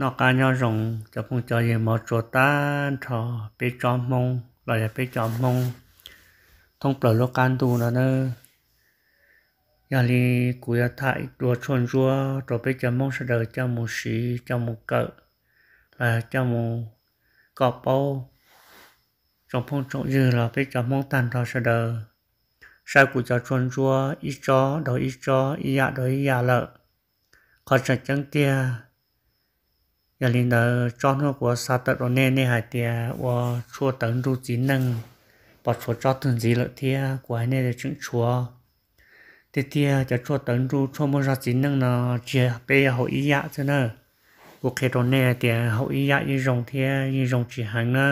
nó cá nhau rồng cho phong cho gì mà chỗ ta thọ bị cho mông lại là bị cho mông thông bờ lô can tu nó nữa nhà li của nhà thải đua chuồn rua rồi bị cho mông sẽ đợi cho một sĩ cho một cỡ là cho một cọp bao trong phong trọng như là bị cho mông tàn thọ sẽ đợi sai của cho chuồn rua ít dạ dạ cho đổi ít cho ít dạ đổi ít dạ lợ còn sợ chẳng kia giờ lên đó cho nó của sa tật rồi nên nên hải tia và chua tấn du chỉ năng bỏ chua cho từng gì lợi tia của anh này là chứng chua thì tia cho chua tấn du cho một ra chỉ năng nó chia bê hậu ý dạ cho nó của cái đó này tia hậu ý dạ như rồng tia như rồng chỉ hàng nó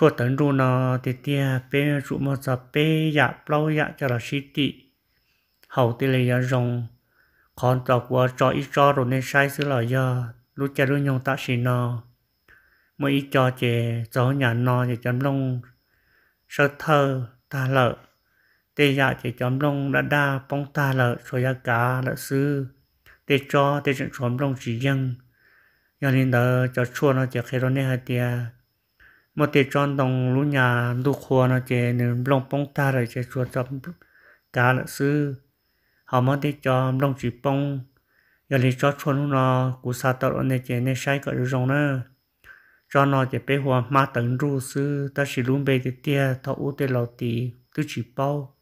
chua tấn du nó thì tia bê chủ mua ra bê dạ lâu dạ cho là sĩ tị hậu tia là rồng còn tàu của cho ít cho rồi nên sai xứ là do lúc cha lúc nhau ta xì nó mỗi ít cho chè gió nhà nó để chấm long sơ thơ ta lợ tê dạ thì chấm long đã đa bóng ta lợ rồi ra cá lợ sư tê cho tê chuyện chấm long chỉ dân nhà nên đỡ cho chua nó chỉ khi đó nè hạt tia một tê tròn đồng lũ nhà lũ khua nó chỉ nên long bóng ta rồi chỉ chua chấm cá lợ sư họ mới tê cho long chỉ bóng giờ thì cho chôn nó cú sa tao ở đây chỉ nên sai cái rong nữa cho nó chỉ bé hoa ma tận ru sư ta chỉ luôn bé thì tia thọ u tê lầu tì cứ chỉ bao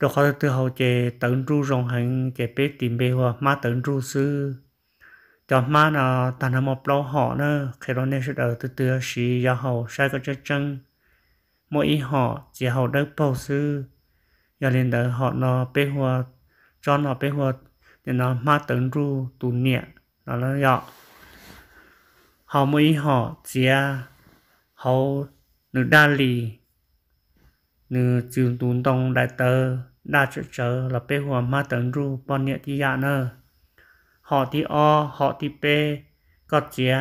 rồi khó từ hậu chỉ tận ru rong hành chỉ bé tìm bé hoa ma tận ru sư cho ma nó tàn hầm một lâu họ nữa khi đó nên sẽ đợi từ từ xì ra hậu sai cái chân chân mỗi ý họ chỉ hậu đất bao sư giờ lên đợi họ nó bé hoa cho nó bé hoa thì nó ma tấn ru tu niệm nó là dọ họ mới họ chia họ nữ đa lì nữ trường tún tông đại tờ đa chữ chớ là bê hòa ma tấn ru bọn niệm thì dạ nơ họ thì o họ thì bê có chia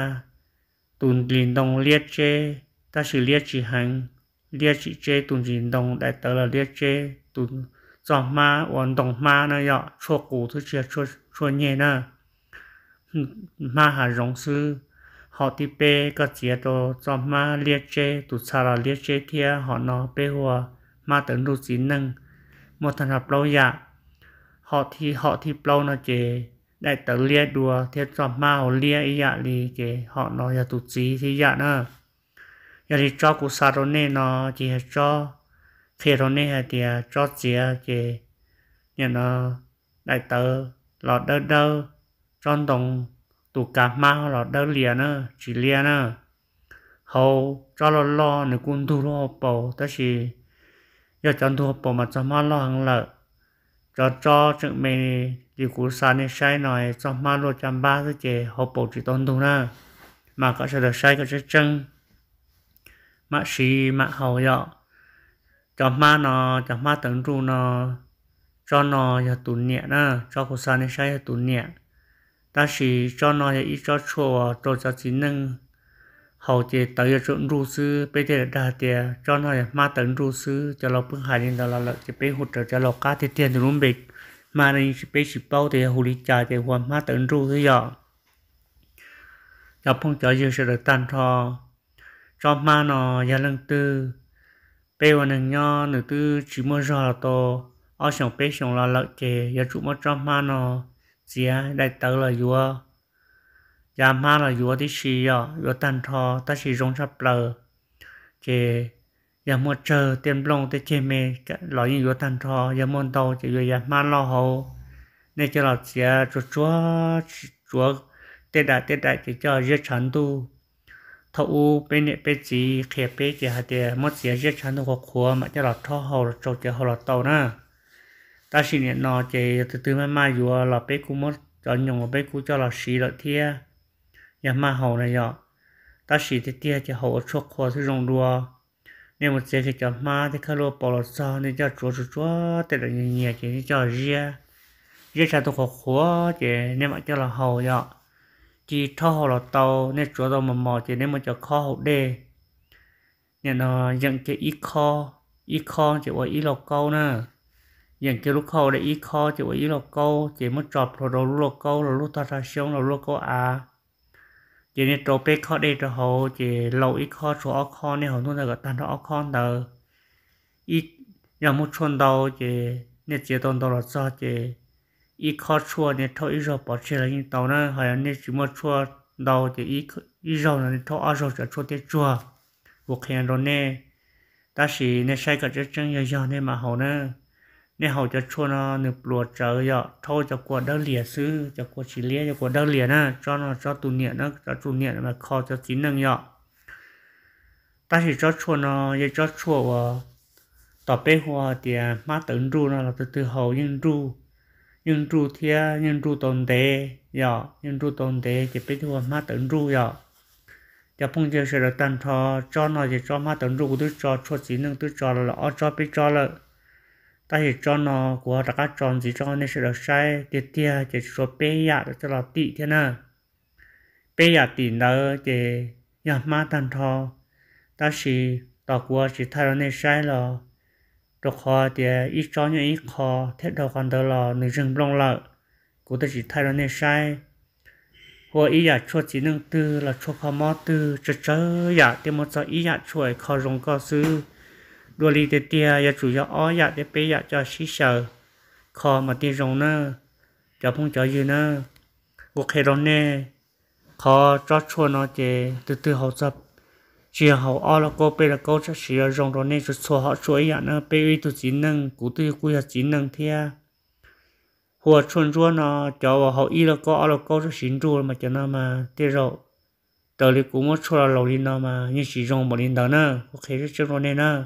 tún liền tông liệt chế ta sử liệt chỉ hành liệt chỉ chế tún liền tông đại tờ là liệt chế tún เ妈我懂妈呢要错古这些错错念า妈还容是好的呗，个节都找ด列车า查了列车贴好呢，背后妈等路只能莫谈他包呀，好的好的包เจได้ตัเลียดัวเทียจอมมาเลียอียะลีเจหอนอยาตุจีที่ยเนะยาลีจอกุซาโรเนนอจีเฮจอ thế rồi nè thì cho chia thì như nó đại tờ lọt đơ đơ tròn đồng tụ cả mau lọt đơ liền nữa chỉ liền nữa hầu cho lo lo nữa quân thu lo bầu tất chỉ giờ chọn thu bầu mà cho má lo hàng lợ cho cho chừng mình đi cứu sa nên sai nói cho má lo chăm ba thứ gì hầu bầu chỉ tôn thu nữa mà có sẽ được sai có sẽ chân mà sĩ mà hầu dọ cho ma nó cho ma tấn trụ nó cho nó ya tu nhẹ na cho cô sa nên sai ya tu nhẹ ta chỉ cho nó ya ít cho chùa cho cho chỉ nâng hầu chỉ tới ya trộn ru sư bây giờ đã tiề cho nó ya ma tấn ru sư cho nó bưng hải lên đó là lợi chỉ bây hụt cho lộc cá thì tiền thì luôn bị mà nên chỉ bây chỉ bao thì hồ lý trà thì hoàn ma tấn ru thế giờ gặp phong trở giờ sẽ được tan thò cho ma nó ya lưng tư bây giờ nâng nhau nữ tư chỉ mua rõ là to ở sòng bé sòng là lợi chè giờ chủ mất trăm ma nó gì á đại tử là vua giờ má là vua thì xì à vua tan thò ta xì rong sắp lờ chè giờ mua chờ tiền long tới chè mè lo những vua tan thò giờ mua đâu, chè giờ má lo hậu nên cho là chè chúa chúa chúa tết đại tết đại chỉ cho giết chán tu thâu bên này bên chỉ khẹp bên chỉ hạt tiền mất gì rất chán đâu có mà chỉ lọt thâu hậu là trâu chỉ hậu là tàu na ta xin nhận nó chỉ từ từ mà mà vừa là bên cũng mất cho nhung bên cũng cho là xí là thia nhà mà hậu này nhở ta xí thì thia chỉ hậu cho khóa thì rong đua nên một cái cho ma thì khá lô bỏ lọt sao nên cho chúa chúa chúa thì là nhiều chỉ cho ria ria chả đâu có khóa chỉ nên mà cho là hậu nhở chỉ cho họ là tàu nên chỗ tàu mà mò chỉ nên mà cho kho hậu đề nên là ờ, dân cái ít kho ít kho chỉ có ít lọc câu nè dân cái lúc kho để ít kho chỉ có ít lọc câu chỉ mới chọn rồi rồi lúc lọc câu rồi lúc ta ra xong rồi lúc câu à chỉ nên chọn bé kho để cho họ chỉ lâu ít kho số óc kho nên họ luôn là cái tan đó óc kho nữa, ít giờ một chọn đầu chỉ nên chỉ toàn đó là sao chỉ 一靠错呢，头一手保持了，你到那好像你什么错到的一一手呢，头二手就错的错，我看到呢，但是呢，谁个这真要要呢嘛好呢，你好就错呢，你落着要头就过得脸是，就过起脸就过得脸呢，这呢这多年呢，这多年嘛靠这技能要，但是这错呢，也这错我，到背后的嘛等住呢，到最后印住。nhân trụ thia nhân trụ tồn tế giờ dạ, nhân trụ tồn tế chỉ biết thua má tận trụ giờ giờ phong chiều sẽ được tận cho cho nó chỉ cho má tận trụ của tôi cho cho chỉ nâng tôi cho là ở cho biết cho là ta chỉ cho nó của ta cả tròn chỉ cho nên sẽ được sai tiệt tia chỉ cho bé yạ đó cho là tị thế nè, bé yạ dạ tị nữa chỉ nhà dạ má tận cho ta chỉ tao của chỉ thay nó nên sai rồi được kho thì ít cho như ít kho thế đầu còn đó là người rừng bông lợ cũng tôi chỉ thay đổi nên sai hoặc ý giả chua chỉ nâng tư là chua kho mò tư chớ chớ giả thì một số ý giả chua kho rồng kho sư đua li tê tia giả chủ yếu ó giả để bê giả cho xí sở kho mà tiên rồng nữa cho phong cho gì nữa cuộc hệ đó nè kho cho chua nó chè từ từ hậu tập chỉ hậu ở là cô bây là cô sẽ sử dụng rong rồi nên số họ chuối nhà nó bây giờ tụi chỉ năng cụ tụi cụ là chỉ năng thế hùa chuồn chua nó cho vào hậu y là cô ở là cô sẽ xin chua mà cho nó mà thế rồi tờ lý cũng mất chua là lâu đi nó mà như chỉ rong một đến đó nữa ok rất chưa rồi nên nữa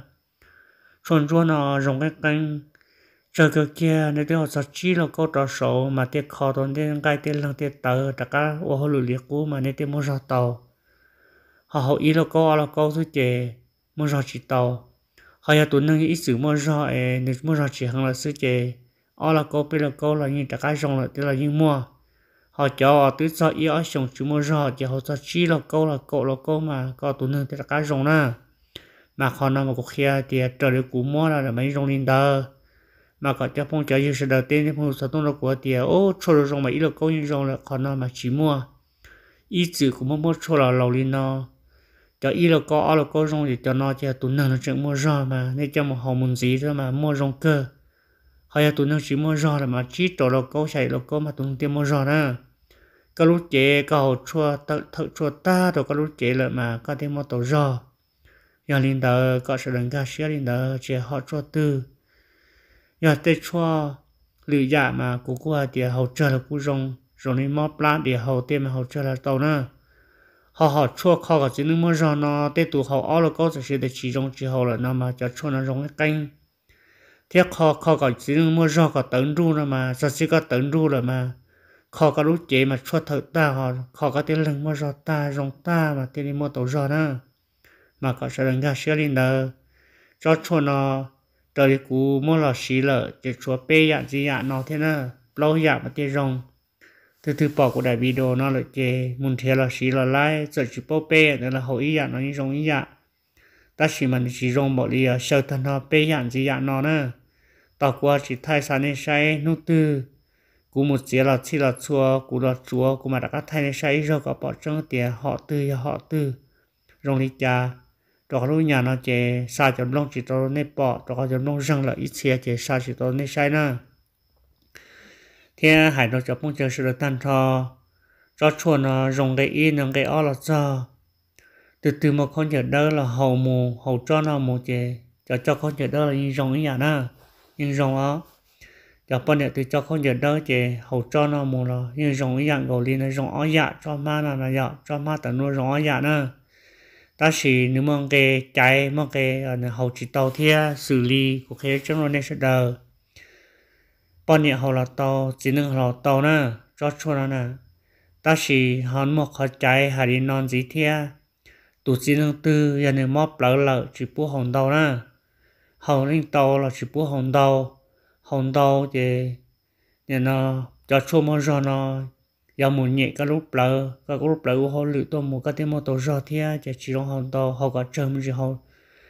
chuồn chua nó rong cái canh chờ cái kia nó đều sợ chi là cô trò số mà tiếc khó tốn tiền cái tiền lăng tiền tới, tất cả ô hồ lụi liệt cũ mà nên tiền mua ra tàu họ hậu ý là có là có thôi chè mua rau chỉ tàu họ ya tuấn năng ý sử mua rau ấy nếu mua rau chỉ hàng là sứ chè ở là có bây là câu là như tất cả rong là tức là như mua họ cho tứ sao ý ở sống chỉ mua rau chỉ họ cho chi là câu là cậu là câu mà có tuấn năng tất cả rong na mà họ nói mà có kia à, thì trở được cú mua là là mấy rong lên đó mà có cho phong cháy sự đầu tiên thì phong sáu tung là của thì à, ô cho được rong mà ý là câu như rong là họ nói mà chỉ mua ý chữ của mua mua cho là lâu lên nó cho y là có là có rong thì cho nó cho tụi nó nó chuyện mua rò mà nên cho một hậu môn gì đó mà mua rong cơ hay là tụi nó chỉ mua rò là mà chỉ cho là có chạy là có mà tụi nó tiêm mua rau đó các lúc chế các hậu chua thật thật chua ta rồi các lúc chế là mà các thêm mua tổ rò, nhà linh đó có sự đánh giá xía linh đó chế họ cho tư nhà tết cho lựa dạ mà cũng qua thì hậu trợ là cũng rong rồi nên mót lá thì hậu tiêm hậu trợ là tàu nữa họ họ chua kho cả chỉ nước mưa gió nó để tụ họ ó là có thể sẽ để chỉ trong chỉ họ rồi, nó mà cho chua nó trong cái canh thế kho kho cả chỉ nước mưa gió cả tấn ru rồi mà giờ chỉ có tấn ru rồi mà kho cả lúc chế mà chua thật ta họ kho cả tiền lương mà rồi ta rong ta mà tiền lương mua tàu gió đó mà có sao đánh ra sẽ lên đó cho chua nó trời cú mua lò xí lợ chỉ chua bê dạng gì dạng nó thế nữa lâu dạng mà tiền rong từ từ bỏ của đại video nó là chê muốn thế là xí là lái giờ chỉ bỏ bê nữa là hậu ý dạng nó như giống ý dạng ta chỉ mình chỉ giống bỏ đi sơ thân nó bê dạng gì dạng nó nữa tao qua chỉ thay sang nên say nút tư cú một chế là chỉ là chua cú là chúa cú mà đã các thay nên say rồi có bỏ trong tiền họ tư họ tư rong đi cha đó lúc nhà nó chê sao chấm long chỉ tao nên bỏ đó chấm long răng là ít xe chê sao chỉ tao nên say nữa thế hải nó cho phong chờ sự tan thọ cho chùa nó dùng cái y nó cái o là cho từ từ một con chờ đó là hầu mù hầu cho nó mù chè cho cho con chờ đó là như rồng ý nhà na, như rồng á cho bọn này từ cho con chờ đó chè hầu cho nó mù là như rồng ý nhà gầu liền là rồng ó dạ cho ma là là dạ cho ma tận nuôi rồng ó dạ na, ta chỉ nếu mong cái chạy mong cái hầu chỉ tàu thia xử lý của cái trong nó nên sẽ đỡ bao nhiêu họ là tàu chỉ nâng họ tàu nè cho cho nó nè ta chỉ hắn một khó trái hà đi non gì thế, tụ chỉ nâng tư giờ nên móp lỡ lỡ chỉ bố hồng đầu nè hồng lên tàu là chỉ bố hồng tàu, hồng tàu thì nên nó cho cho mong cho nó giờ muốn nhẹ các lúc lỡ các lúc lỡ họ lựa tôi một cái tiếng mà tổ cho thế, chỉ chỉ trong hồng đầu họ có chấm gì họ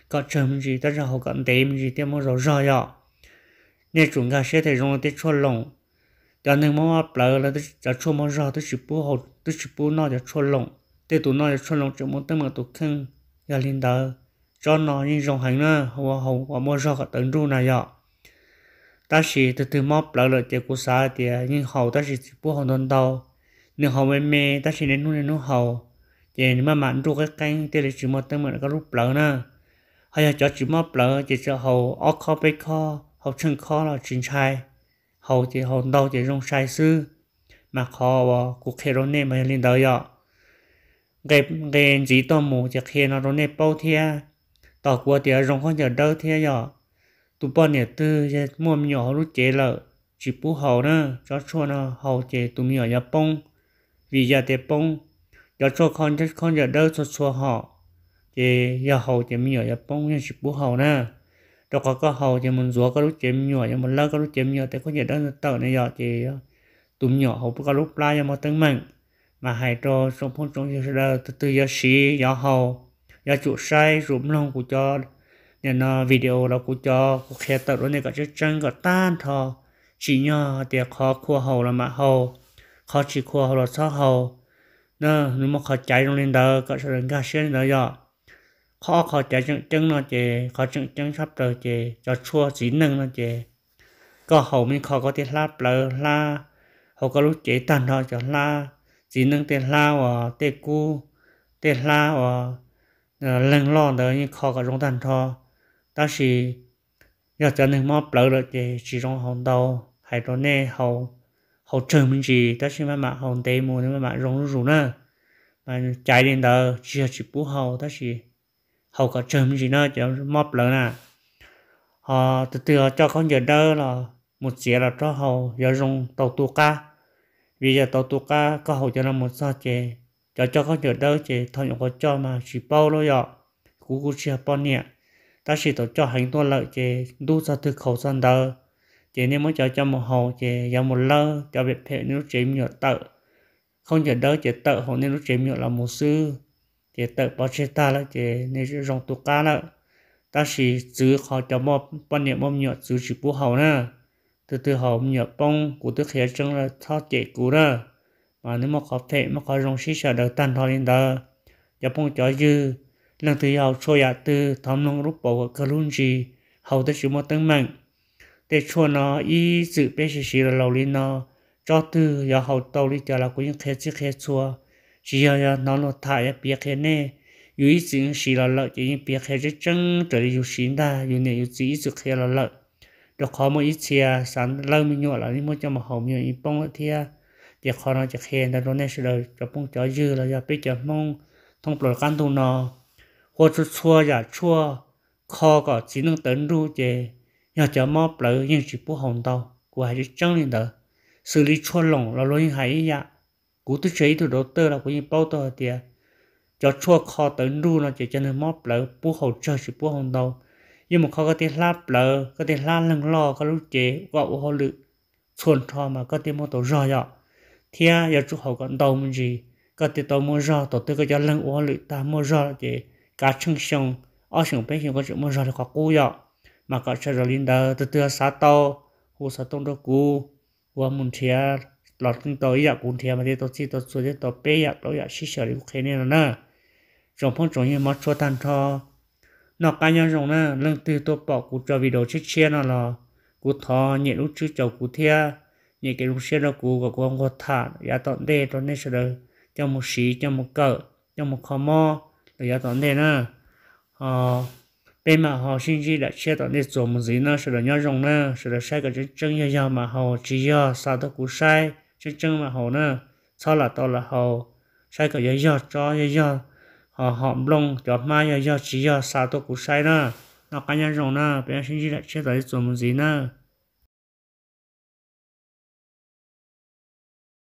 có chấm gì tất cả họ có đếm gì tiếng mà rồi rồi nè chúng ta sẽ thấy rằng tết cho lòng cho nên mà bà là tôi cho cho mà ra tôi chụp bố hậu tôi chụp bố nó cho cho lòng tết tụi nó cho cho lòng cho một tấm mà tụi khăn giờ lên đó cho nó những dòng hành nữa hoa hậu hoa mua ra cả tận ru này vậy ta chỉ từ từ mà bà là chỉ của xã thì nhưng hậu ta chỉ chụp bố hậu đơn đầu nhưng hậu mẹ mẹ ta chỉ nên nuôi nên nuôi hậu thì mà mặn ru cái canh tết là chụp một tấm mà nó có lúc bà nữa hay là cho chụp mà bà chỉ cho hậu ở khó. bê kho học chân khó là chính sai hầu thì hầu đâu thì rong sai sư mà khó và cuộc khi rồi nên mà lên đời ạ cái cái gì to mù thì khi nó rồi nên bao thia tao qua thì rong khó giờ đâu thia ạ tụi bọn nhà tư giờ mua nhỏ lúc chế lợ chỉ bố hầu nữa cho cho nó hầu chế tụi nhỏ nhà bông vì giờ thì bông giờ cho con chắc con giờ đâu cho cho họ thì giờ hầu chế mình nhỏ nhà bông nhưng chỉ bố hầu nữa đó có có hầu thì mình rửa có lúc chém nhỏ nhưng mà lơ có lúc chém nhỏ thì có nhiều đơn tờ này giờ thì ờ, tụm nhỏ hầu có lúc la mà tấn mạnh mà hãy cho sống phong trong như là từ từ giờ xí giờ hầu giờ chủ sai rụm lòng của cho nên video là của cho của khe tờ đó này cả chất chân cả tan thò chỉ nhỏ thì khó khua hầu là mà hầu khó chỉ khua hầu là sao hầu nó nếu mà khó chạy trong lên đó cả sẽ đến cả xuyên đó giờ khó khó chạy chân chân nó chè khó chân chân sắp tới chè cho chua chỉ nâng nó chè có hầu mình khó có thể la bờ la hậu có lúc chế tàn họ cho la chỉ nâng tên la và tên cu tên la và ờ, lần lo đó như khó có trong tàn họ ta chỉ giờ cho nên mà bờ được chè chỉ trong hồng đầu hay đó nè hầu hầu trường mình chỉ ta chỉ mà mà hồng tây mua mà mà rong rủ nữa mà chạy đến đó chỉ chỉ bù hầu ta chỉ hầu có chấm gì nữa cho mập lớn nè họ ờ, từ từ cho con giờ đỡ là một xí là cho hầu giờ dùng tàu tu ca vì giờ tàu tu ca có hầu cho nó một sao chế cho cho con giờ đỡ chế thôi những có cho mà chỉ bao lối ạ cú cú chia bao nhẹ ta chỉ tổ cho hành tuân lợi chế đu ra từ khẩu san đỡ chế nên mới cho cho một hầu chế giờ một lơ cho việc hệ nếu chế nhựa tự không giờ đỡ chế tự hầu nên nó chế nhựa là một sư chế tự bỏ chế ta là chế nên chữ rong tu cá là ta chỉ giữ họ cho một bao nhiêu mò nhiều giữ chỉ bù hậu nè từ từ hậu nhập bông của tức khía chân là thao chế cũ đó mà nếu mà có thể mà có rong sĩ sợ được tan thôi lên đó nhập bông cho dư lần thứ hai cho ya dạ từ thầm lòng rút bỏ cái luôn gì hậu tới chỉ mò tăng mạnh để cho nó ý giữ bé xí xí là lâu lên nó cho từ ya hậu tàu đi cho là cũng khía chữ khía chua chỉ giờ giờ nó lo thải ya biết thế nè yu ý chính xí là lợi chỉ biết thế chứ chân trở đi yu xí ta yu này yu chỉ sự thế là lợi được khó một ít chia sáng lâu mình nhọ là đi mua cho mà hồng nhiều ít bông thia, để khó nó chỉ khen là đó nên sự đời cho bông cho dư là giờ biết cho mong thông bồi căn tu nó hoặc chút chua giả chua khó có chỉ năng tấn ru chế nhà cho mò bờ nhưng chỉ bút hồng tàu của hai chân lên đó xử lý chua lỏng là lối hay ý dạng cú tôi chơi thì đầu tư là có như bao tôi thì cho chua kho tới ru nó chỉ cho nên móp lỡ bố hậu chơi chỉ bố hậu đầu nhưng mà kho có tiền láp lỡ có tiền la lăng lo có lúc chế gạo hậu lự xuân trò mà có tiền mua tổ rò dọ thì à giờ chú hậu còn đầu mình gì có tiền tổ mua rò tổ tư có cho lưng hồ lự ta mua rò thì cá chân sông ở sông bên sông có chỗ mua rò thì có cú dọ mà có chơi rồi linh đờ từ từ sát tàu, hồ sát tông đó cú và mình thiệt lọt kinh tàu ya cũng thiệt mà đi tàu chi tàu xuống đi tàu bé ya tàu ya xí xí đi khé nè nè rồng phong rồng như mất số tan cho nó cá nhân rồng nè lần từ tôi bỏ cụ cho video chết chia nó là cú thọ nhẹ lúc trước cháu cú thiệt nhẹ cái lúc xưa đó cú của cụ ông có thả ya tàu đê tàu nè sờ đời cho một xí cho một cỡ cho một khó mò là ya tàu đê nè họ, ờ, bên mà họ sinh ra đã chia tận để dùng một gì nữa, sẽ được nhau dùng nữa, sẽ được sai cái chân chân nhau mà họ chỉ do sao đó cú sai chứ chân mà hồ nữa sau là to là hồ sai cái giấy do cho giấy do họ hòm lông cho mai giấy do chỉ do sao tôi cũng sai nữa nó cá nhân rồi nữa bây giờ xin chỉ là chết tới chỗ gì nữa